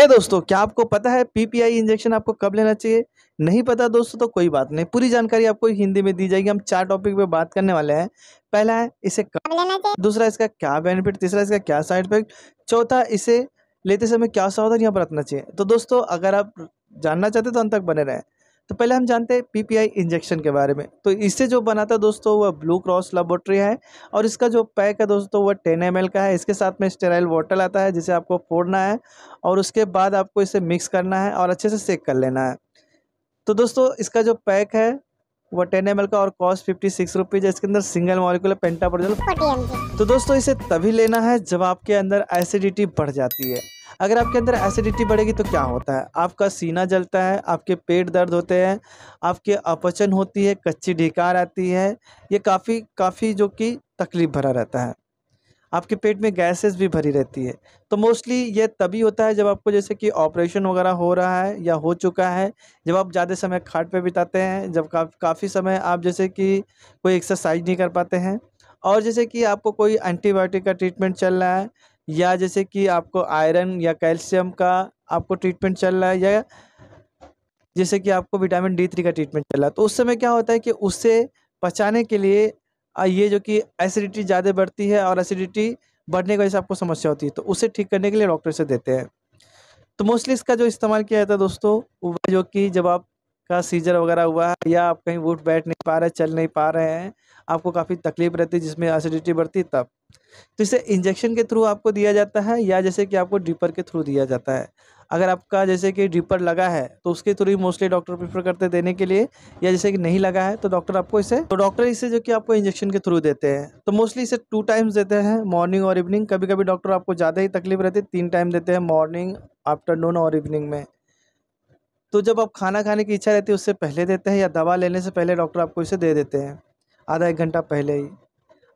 है दोस्तों क्या आपको पता है पीपीआई इंजेक्शन आपको कब लेना चाहिए नहीं पता दोस्तों तो कोई बात नहीं पूरी जानकारी आपको हिंदी में दी जाएगी हम चार टॉपिक पे बात करने वाले हैं पहला है इसे कब लेना चाहिए दूसरा इसका क्या बेनिफिट तीसरा इसका क्या साइड इफेक्ट चौथा इसे लेते समय क्या सावधानियां यहाँ पर रखना चाहिए तो दोस्तों अगर आप जानना चाहते तो अंत तक बने रहें तो पहले हम जानते हैं पीपीआई इंजेक्शन के बारे में तो इससे जो बनाता है दोस्तों वह ब्लू क्रॉस लेबोरेटरी है और इसका जो पैक है दोस्तों वह टेन एम का है इसके साथ में स्टेराइल वाटर आता है जिसे आपको फोड़ना है और उसके बाद आपको इसे मिक्स करना है और अच्छे से सेक कर लेना है तो दोस्तों इसका जो पैक है वह टेन एम का और कॉस्ट फिफ्टी सिक्स रुपीज है इसके अंदर सिंगल मॉलिकुलर पेंटापोर्जल तो दोस्तों इसे तभी लेना है जब आपके अंदर एसिडिटी बढ़ जाती है अगर आपके अंदर एसिडिटी बढ़ेगी तो क्या होता है आपका सीना जलता है आपके पेट दर्द होते हैं आपके अपचन होती है कच्ची ढिकार आती है ये काफ़ी काफ़ी जो कि तकलीफ़ भरा रहता है आपके पेट में गैसेस भी भरी रहती है तो मोस्टली ये तभी होता है जब आपको जैसे कि ऑपरेशन वगैरह हो रहा है या हो चुका है जब आप ज़्यादा समय खाट पे बिताते हैं जब का, काफ़ी समय आप जैसे कि कोई एक्सरसाइज नहीं कर पाते हैं और जैसे कि आपको कोई एंटीबायोटिक का ट्रीटमेंट चल रहा है या जैसे कि आपको आयरन या कैल्शियम का आपको ट्रीटमेंट चल रहा है या जैसे कि आपको विटामिन डी थ्री का ट्रीटमेंट चल रहा है तो उस समय क्या होता है कि उससे बचाने के लिए ये जो कि एसिडिटी ज़्यादा बढ़ती है और एसिडिटी बढ़ने की वजह से आपको समस्या होती है तो उसे ठीक करने के लिए डॉक्टर से देते हैं तो मोस्टली इसका जो इस्तेमाल किया जाता है दोस्तों वह जो कि जब आप का सीजर वगैरह हुआ है या आप कहीं उठ बैठ नहीं पा रहे चल नहीं पा रहे हैं आपको काफ़ी तकलीफ रहती है जिसमें एसिडिटी बढ़ती तब तो इसे इंजेक्शन के थ्रू आपको दिया जाता है या जैसे कि आपको ड्रिपर के थ्रू दिया जाता है अगर आपका जैसे कि ड्रिपर लगा है तो उसके थ्रू ही मोस्टली डॉक्टर प्रीफर करते देने के लिए या जैसे कि नहीं लगा है तो डॉक्टर आपको इसे तो डॉक्टर इसे जो कि आपको इंजेक्शन के थ्रू देते हैं तो मोस्टली इसे टू टाइम्स देते हैं मॉर्निंग और इवनिंग कभी कभी डॉक्टर आपको ज़्यादा ही तकलीफ रहती है तीन टाइम देते हैं मॉर्निंग आफ्टरनून और इवनिंग में तो जब आप खाना खाने की इच्छा रहती है उससे पहले देते हैं या दवा लेने से पहले डॉक्टर आपको इसे दे देते हैं आधा एक घंटा पहले ही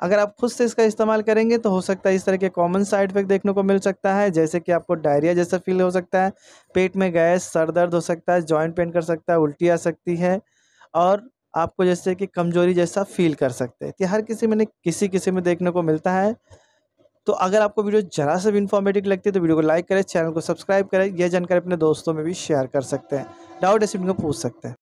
अगर आप खुद से इसका इस्तेमाल करेंगे तो हो सकता है इस तरह के कॉमन साइड इफेक्ट देखने को मिल सकता है जैसे कि आपको डायरिया जैसा फील हो सकता है पेट में गैस सर दर्द हो सकता है जॉइंट पेन कर सकता है उल्टी आ सकती है और आपको जैसे कि कमजोरी जैसा फील कर सकते हैं कि हर किसी में किसी किसी में देखने को मिलता है तो अगर आपको वीडियो जरा सा भी इन्फॉर्मेटिव लगती है तो वीडियो को लाइक करें चैनल को सब्सक्राइब करें यह जानकारी अपने दोस्तों में भी शेयर कर सकते हैं डाउट ऐसे को पूछ सकते हैं